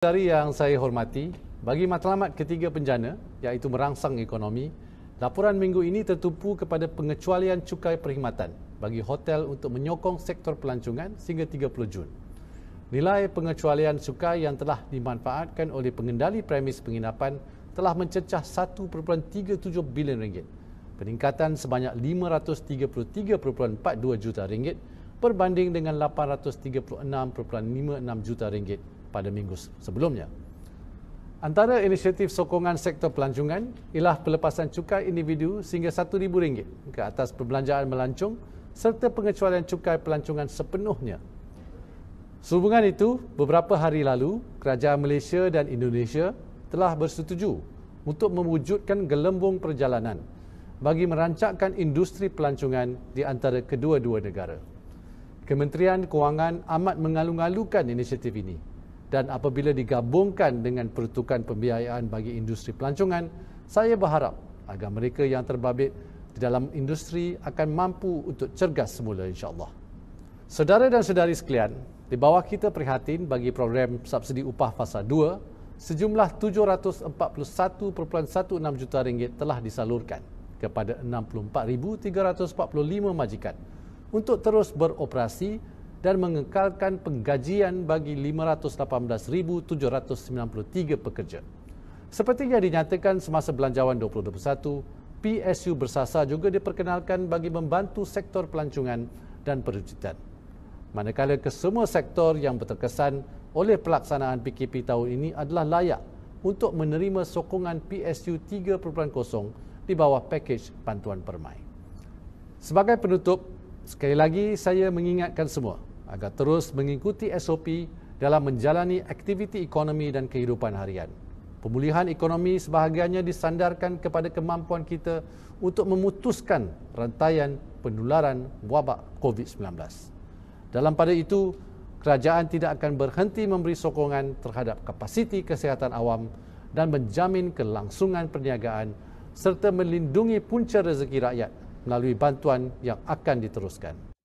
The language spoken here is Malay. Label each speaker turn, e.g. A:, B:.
A: Dari yang saya hormati, bagi matlamat ketiga penjana iaitu merangsang ekonomi, laporan minggu ini tertumpu kepada pengecualian cukai perkhidmatan bagi hotel untuk menyokong sektor pelancongan sehingga 30 Jun. Nilai pengecualian cukai yang telah dimanfaatkan oleh pengendali premis penginapan telah mencecah 1.37 bilion ringgit, peningkatan sebanyak 533.42 juta ringgit berbanding dengan 836.56 juta ringgit pada minggu sebelumnya. Antara inisiatif sokongan sektor pelancongan ialah pelepasan cukai individu sehingga RM1,000 ke atas perbelanjaan melancong serta pengecualian cukai pelancongan sepenuhnya. Sehubungan itu, beberapa hari lalu, Kerajaan Malaysia dan Indonesia telah bersetuju untuk mewujudkan gelembung perjalanan bagi merancangkan industri pelancongan di antara kedua-dua negara. Kementerian Kewangan amat mengalung alukan inisiatif ini dan apabila digabungkan dengan peruntukan pembiayaan bagi industri pelancongan, saya berharap agar mereka yang terbabit di dalam industri akan mampu untuk cergas semula insyaAllah. Saudara dan saudari sekalian, di bawah kita prihatin bagi program subsidi upah fasa 2, sejumlah 741.16 juta ringgit telah disalurkan kepada 64,345 majikan untuk terus beroperasi dan mengekalkan penggajian bagi 518,793 pekerja. Seperti yang dinyatakan semasa belanjawan 2021, PSU bersasar juga diperkenalkan bagi membantu sektor pelancongan dan perwujudan. Manakala kesemua sektor yang berterkesan oleh pelaksanaan PKP tahun ini adalah layak untuk menerima sokongan PSU 3.0 di bawah pakej bantuan permai. Sebagai penutup, sekali lagi saya mengingatkan semua, agar terus mengikuti SOP dalam menjalani aktiviti ekonomi dan kehidupan harian. Pemulihan ekonomi sebahagiannya disandarkan kepada kemampuan kita untuk memutuskan rantaian penularan wabak COVID-19. Dalam pada itu, kerajaan tidak akan berhenti memberi sokongan terhadap kapasiti kesihatan awam dan menjamin kelangsungan perniagaan serta melindungi punca rezeki rakyat melalui bantuan yang akan diteruskan.